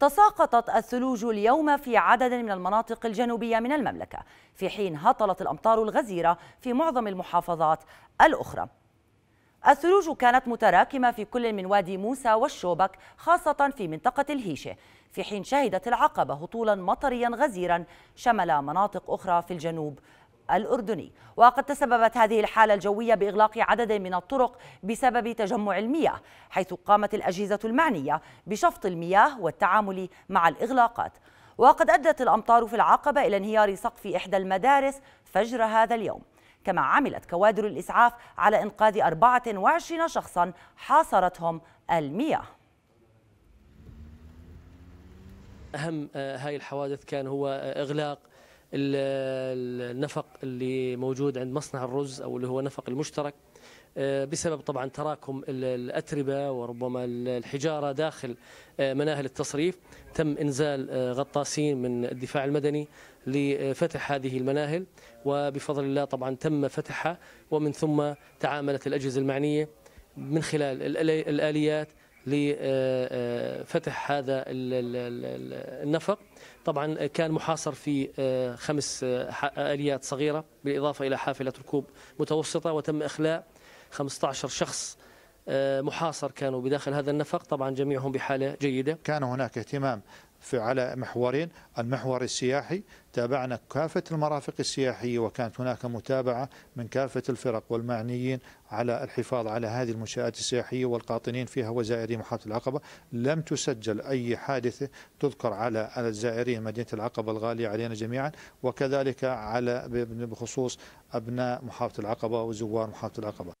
تساقطت الثلوج اليوم في عدد من المناطق الجنوبية من المملكة في حين هطلت الأمطار الغزيرة في معظم المحافظات الأخرى الثلوج كانت متراكمة في كل من وادي موسى والشوبك خاصة في منطقة الهيشة في حين شهدت العقبة هطولا مطريا غزيرا شمل مناطق أخرى في الجنوب الأردني وقد تسببت هذه الحالة الجوية بإغلاق عدد من الطرق بسبب تجمع المياه حيث قامت الأجهزة المعنية بشفط المياه والتعامل مع الإغلاقات وقد أدت الأمطار في العقبة إلى انهيار سقف إحدى المدارس فجر هذا اليوم كما عملت كوادر الإسعاف على إنقاذ 24 شخصا حاصرتهم المياه أهم آه، هاي الحوادث كان هو آه، إغلاق النفق اللي موجود عند مصنع الرز أو اللي هو نفق المشترك آه، بسبب طبعا تراكم الأتربة وربما الحجارة داخل آه، مناهل التصريف تم إنزال آه، غطاسين من الدفاع المدني لفتح هذه المناهل وبفضل الله طبعا تم فتحها ومن ثم تعاملت الأجهزة المعنية من خلال الآليات لفتح آه، آه، هذا النفق طبعا كان محاصر في آه، خمس آليات صغيرة بالإضافة إلى حافلة ركوب متوسطة وتم إخلاء 15 شخص محاصر كانوا بداخل هذا النفق طبعا جميعهم بحالة جيدة كان هناك اهتمام في على محورين المحور السياحي تابعنا كافة المرافق السياحية وكانت هناك متابعة من كافة الفرق والمعنيين على الحفاظ على هذه المنشآت السياحية والقاطنين فيها وزائري محافظة العقبة لم تسجل أي حادثة تذكر على الزائرين مدينة العقبة الغالية علينا جميعا وكذلك على بخصوص أبناء محافظة العقبة وزوار محافظة العقبة